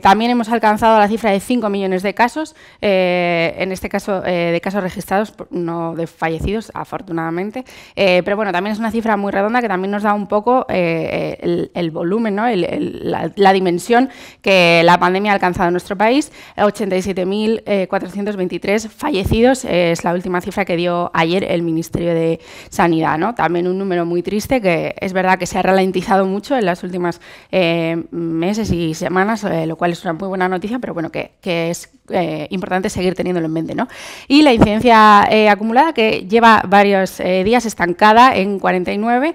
También hemos alcanzado la cifra de 5 millones de casos, eh, en este caso eh, de casos registrados, no de fallecidos, afortunadamente. Eh, pero bueno, también es una cifra muy redonda que también nos da un poco el, volumen, la, dimensión que la pandemia ha alcanzado en nuestro país. 87.423 fallecidos es la última cifra que dio ayer el Ministerio de Sanidad. ¿no? También un número muy triste que es verdad que se ha ralentizado mucho en las últimas meses y semanas, lo cual es una muy buena noticia, pero bueno, que, es eh, importante seguir teniéndolo en mente. ¿no? Y la incidencia eh, acumulada, que lleva varios eh, días estancada en 49,